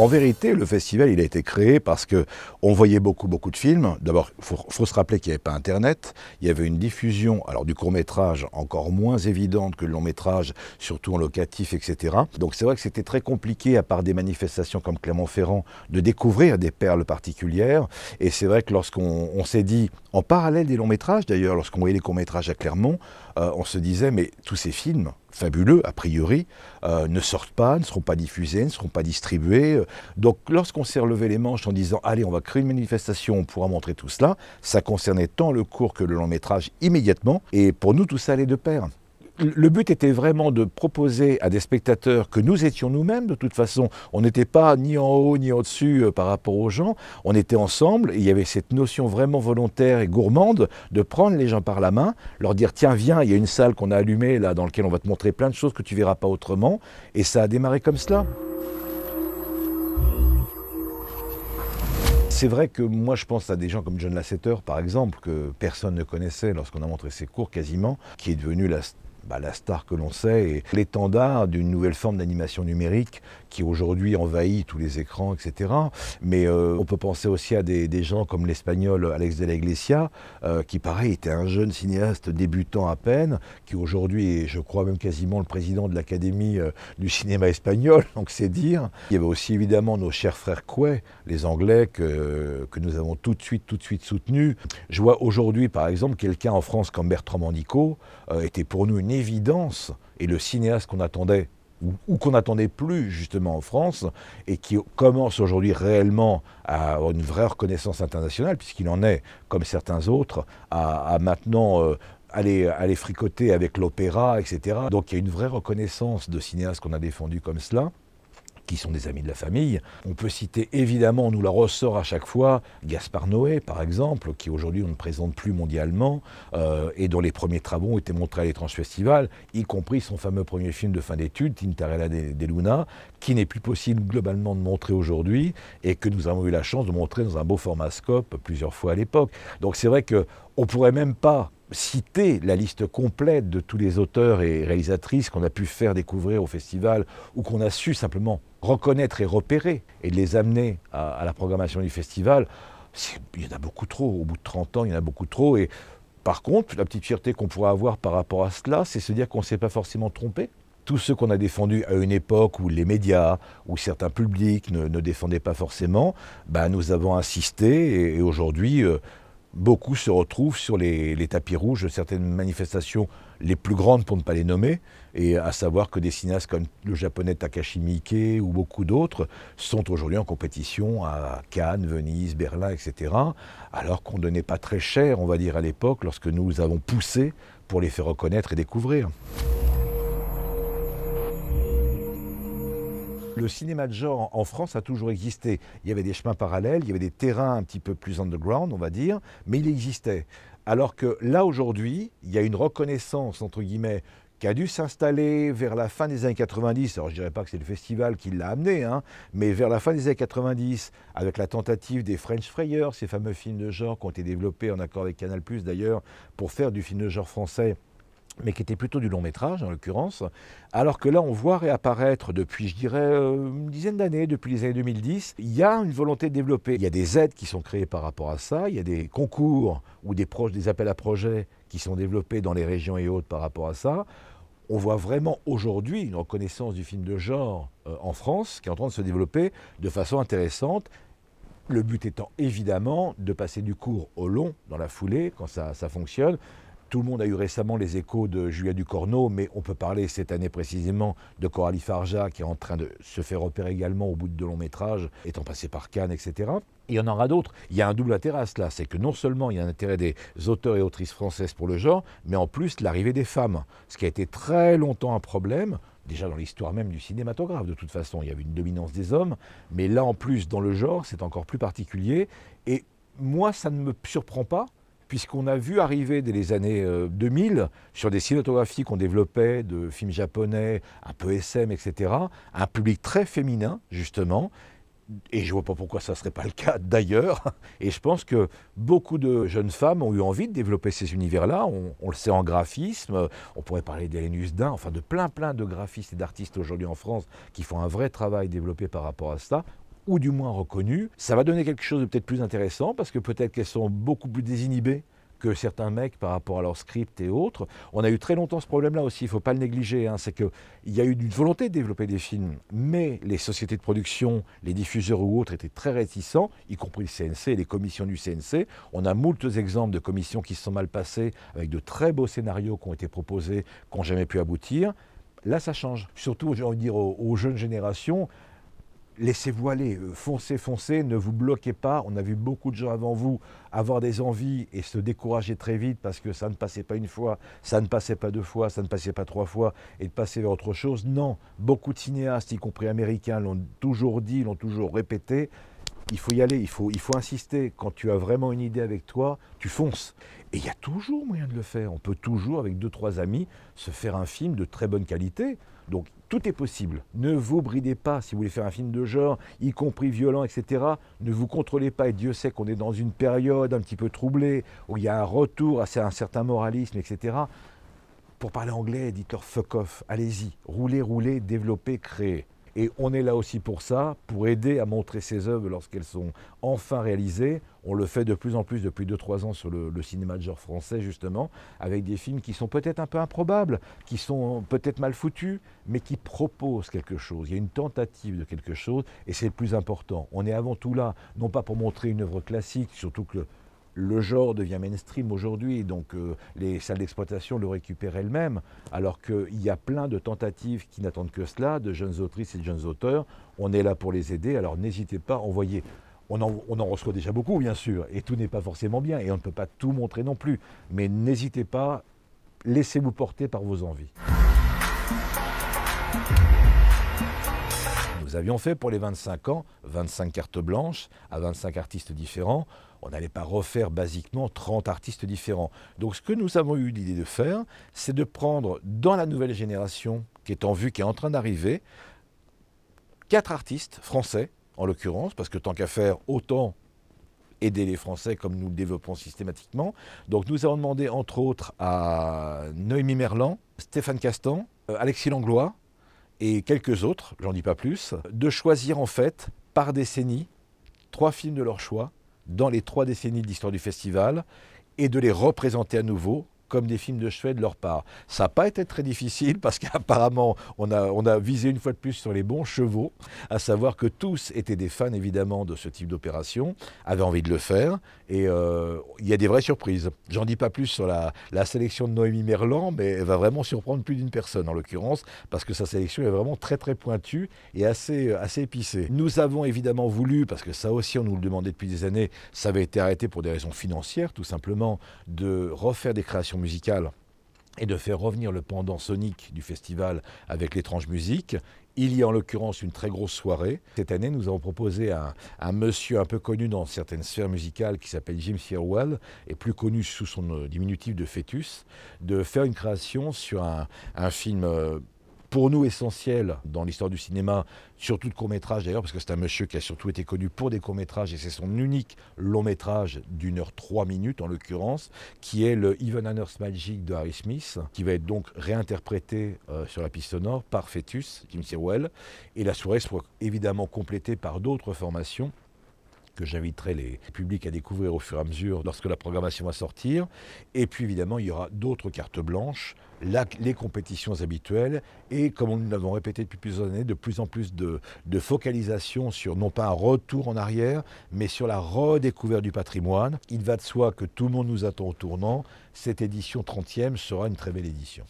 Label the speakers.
Speaker 1: En vérité, le festival, il a été créé parce que on voyait beaucoup, beaucoup de films. D'abord, il faut, se rappeler qu'il n'y avait pas Internet. Il y avait une diffusion, alors du court-métrage, encore moins évidente que le long-métrage, surtout en locatif, etc. Donc c'est vrai que c'était très compliqué, à part des manifestations comme Clermont-Ferrand, de découvrir des perles particulières. Et c'est vrai que lorsqu'on s'est dit, en parallèle des longs-métrages d'ailleurs, lorsqu'on voyait les courts-métrages à Clermont, euh, on se disait, mais tous ces films, fabuleux a priori, euh, ne sortent pas, ne seront pas diffusés, ne seront pas distribués. Donc lorsqu'on s'est relevé les manches en disant, allez, on va créer une manifestation, on pourra montrer tout cela, ça concernait tant le court que le long métrage immédiatement. Et pour nous, tout ça allait de pair le but était vraiment de proposer à des spectateurs que nous étions nous-mêmes, de toute façon, on n'était pas ni en haut ni au-dessus euh, par rapport aux gens, on était ensemble, et il y avait cette notion vraiment volontaire et gourmande de prendre les gens par la main, leur dire tiens viens, il y a une salle qu'on a allumée là dans laquelle on va te montrer plein de choses que tu verras pas autrement, et ça a démarré comme cela. C'est vrai que moi je pense à des gens comme John Lasseter par exemple, que personne ne connaissait lorsqu'on a montré ses cours quasiment, qui est devenu la bah, la star que l'on sait et l'étendard d'une nouvelle forme d'animation numérique qui aujourd'hui envahit tous les écrans, etc. Mais euh, on peut penser aussi à des, gens comme l'espagnol Alex de la Iglesia, euh, qui pareil était un jeune cinéaste débutant à peine, qui aujourd'hui est, je crois même quasiment le président de l'Académie euh, du cinéma espagnol, donc c'est dire. Il y avait aussi évidemment nos chers frères Coué, les Anglais, que, que nous avons tout de suite, tout de suite soutenus. Je vois aujourd'hui par exemple quelqu'un en France comme Bertrand Mandico, était pour nous une évidence, et le cinéaste qu'on attendait, ou, qu'on n'attendait plus justement en France, et qui commence aujourd'hui réellement à avoir une vraie reconnaissance internationale, puisqu'il en est, comme certains autres, à, maintenant... Euh, aller, aller fricoter avec l'opéra, etc. Donc il y a une vraie reconnaissance de cinéastes qu'on a défendu comme cela qui sont des amis de la famille. On peut citer évidemment, on nous la ressort à chaque fois, Gaspard Noé par exemple, qui aujourd'hui on ne présente plus mondialement euh, et dont les premiers travaux ont été montrés à l'étrange festival, y compris son fameux premier film de fin d'études, Tintarella de, Luna, qui n'est plus possible globalement de montrer aujourd'hui et que nous avons eu la chance de montrer dans un beau format scope plusieurs fois à l'époque. Donc c'est vrai que ne pourrait même pas citer la liste complète de tous les auteurs et réalisatrices qu'on a pu faire découvrir au festival ou qu'on a su simplement reconnaître et repérer et les amener à, la programmation du festival, il y en a beaucoup trop. Au bout de 30 ans, il y en a beaucoup trop. Et par contre, la petite fierté qu'on pourrait avoir par rapport à cela, c'est se dire qu'on ne s'est pas forcément trompé. Tous ceux qu'on a défendus à une époque où les médias, où certains publics ne, défendaient pas forcément, bah, nous avons insisté et, aujourd'hui, euh, beaucoup se retrouvent sur les, tapis rouges de certaines manifestations les plus grandes pour ne pas les nommer, et à savoir que des cinéastes comme le japonais Takashi Miike ou beaucoup d'autres sont aujourd'hui en compétition à Cannes, Venise, Berlin, etc., alors qu'on ne donnait pas très cher, on va dire, à l'époque, lorsque nous avons poussé pour les faire reconnaître et découvrir. le cinéma de genre en France a toujours existé. Il y avait des chemins parallèles, il y avait des terrains un petit peu plus underground, on va dire, mais il existait. Alors que là, aujourd'hui, il y a une reconnaissance, entre guillemets, qui a dû s'installer vers la fin des années 90. Alors je dirais pas que c'est le festival qui l'a amené, hein, mais vers la fin des années 90, avec la tentative des French Frayeurs, ces fameux films de genre qui ont été développés en accord avec Canal+, d'ailleurs, pour faire du film de genre français mais qui était plutôt du long métrage en l'occurrence, alors que là on voit réapparaître depuis je dirais euh, une dizaine d'années, depuis les années 2010, il y a une volonté de développer, il y a des aides qui sont créées par rapport à ça, il y a des concours ou des, proches, des appels à projets qui sont développés dans les régions et autres par rapport à ça. On voit vraiment aujourd'hui une reconnaissance du film de genre euh, en France qui est en train de se développer de façon intéressante le but étant évidemment de passer du court au long dans la foulée quand ça fonctionne, tout le monde a eu récemment les échos de Julia Ducorneau, mais on peut parler cette année précisément de Coralie Farja, qui est en train de se faire opérer également au bout de longs métrages, étant passé par Cannes, etc. Il y en aura d'autres. Il y a un double intérêt à cela, c'est que non seulement il y a un intérêt des auteurs et autrices françaises pour le genre, mais en plus l'arrivée des femmes, ce qui a été très longtemps un problème, déjà dans l'histoire même du cinématographe, de toute façon, il y avait une dominance des hommes, mais là en plus, dans le genre, c'est encore plus particulier, et moi, ça ne me surprend pas, puisqu'on a vu arriver dès les années 2000, euh, sur des cinématographies qu'on développait, de films japonais, un peu SM, etc., un public très féminin, justement, et je ne vois pas pourquoi ça ne serait pas le cas d'ailleurs. Et je pense que beaucoup de jeunes femmes ont eu envie de développer ces univers-là. On, le sait en graphisme, on pourrait parler d'Hélénus Dain, enfin de plein plein de graphistes et d'artistes aujourd'hui en France qui font un vrai travail développé par rapport à ça ou du moins reconnues, ça va donner quelque chose de peut-être plus intéressant parce que peut-être qu'elles sont beaucoup plus désinhibées que certains mecs par rapport à leur script et autres. On a eu très longtemps ce problème-là aussi, il ne faut pas le négliger. Hein, c'est qu'il y a eu une volonté de développer des films, mais les sociétés de production, les diffuseurs ou autres étaient très réticents, y compris le CNC et les commissions du CNC. On a moult exemples de commissions qui se sont mal passées, avec de très beaux scénarios qui ont été proposés, qui n'ont jamais pu aboutir. Là, ça change. Surtout, j'ai envie de dire aux jeunes générations, laissez-vous aller, euh, foncez, foncez, ne vous bloquez pas. On a vu beaucoup de gens avant vous avoir des envies et se décourager très vite parce que ça ne passait pas une fois, ça ne passait pas deux fois, ça ne passait pas trois fois et de passer vers autre chose. Non, beaucoup de cinéastes, y compris américains, l'ont toujours dit, l'ont toujours répété. Il faut y aller, il faut, il faut insister. Quand tu as vraiment une idée avec toi, tu fonces. Et il y a toujours moyen de le faire. On peut toujours, avec deux, trois amis, se faire un film de très bonne qualité. Donc tout est possible. Ne vous bridez pas si vous voulez faire un film de genre, y compris violent, etc. Ne vous contrôlez pas. Et Dieu sait qu'on est dans une période un petit peu troublée, où il y a un retour à un certain moralisme, etc. Pour parler anglais, dites-leur fuck off. Allez-y. Roulez, roulez, développez, créez. Et on est là aussi pour ça, pour aider à montrer ces œuvres lorsqu'elles sont enfin réalisées. On le fait de plus en plus depuis 2-3 ans sur le, cinéma de genre français, justement, avec des films qui sont peut-être un peu improbables, qui sont peut-être mal foutus, mais qui proposent quelque chose. Il y a une tentative de quelque chose, et c'est le plus important. On est avant tout là, non pas pour montrer une œuvre classique, surtout que le genre devient mainstream aujourd'hui, donc euh, les salles d'exploitation le récupèrent elles-mêmes, alors qu'il y a plein de tentatives qui n'attendent que cela, de jeunes autrices et de jeunes auteurs. On est là pour les aider, alors n'hésitez pas, à envoyer. on en, reçoit déjà beaucoup, bien sûr, et tout n'est pas forcément bien, et on ne peut pas tout montrer non plus. Mais n'hésitez pas, laissez-vous porter par vos envies. Nous avions fait pour les 25 ans 25 cartes blanches à 25 artistes différents. On n'allait pas refaire basiquement 30 artistes différents. Donc ce que nous avons eu l'idée de faire, c'est de prendre dans la nouvelle génération qui est en vue, qui est en train d'arriver, quatre artistes français en l'occurrence, parce que tant qu'à faire, autant aider les Français comme nous le développons systématiquement. Donc nous avons demandé entre autres à Noémie Merlan, Stéphane Castan, euh, Alexis Langlois, et quelques autres, j'en dis pas plus, de choisir en fait par décennie trois films de leur choix dans les trois décennies de l'histoire du festival et de les représenter à nouveau comme des films de chevet de leur part. Ça n'a pas été très difficile parce qu'apparemment, on a, on a visé une fois de plus sur les bons chevaux, à savoir que tous étaient des fans évidemment de ce type d'opération, avaient envie de le faire, et euh, il y a des vraies surprises. J'en dis pas plus sur la, la sélection de Noémie Merland, mais elle va vraiment surprendre plus d'une personne en l'occurrence, parce que sa sélection est vraiment très très pointue et assez, assez épicée. Nous avons évidemment voulu, parce que ça aussi on nous le demandait depuis des années, ça avait été arrêté pour des raisons financières tout simplement, de refaire des créations musicale et de faire revenir le pendant sonique du festival avec l'étrange musique. Il y a en l'occurrence une très grosse soirée. Cette année, nous avons proposé à un, monsieur un peu connu dans certaines sphères musicales qui s'appelle Jim Searwell et plus connu sous son euh, diminutif de Fœtus, de faire une création sur un film euh, pour nous essentiel dans l'histoire du cinéma, surtout de court-métrage d'ailleurs, parce que c'est un monsieur qui a surtout été connu pour des courts-métrages, et c'est son unique long-métrage d'une heure trois minutes en l'occurrence, qui est le Even Anner's Magic de Harry Smith, qui va être donc réinterprété euh, sur la piste sonore par Fetus, Jim Sirwell, et la soirée sera évidemment complétée par d'autres formations que j'inviterai les publics à découvrir au fur et à mesure lorsque la programmation va sortir. Et puis évidemment, il y aura d'autres cartes blanches, les compétitions habituelles et, comme nous l'avons répété depuis plusieurs années, de plus en plus de, de focalisation sur non pas un retour en arrière, mais sur la redécouverte du patrimoine. Il va de soi que tout le monde nous attend au tournant. Cette édition 30e sera une très belle édition.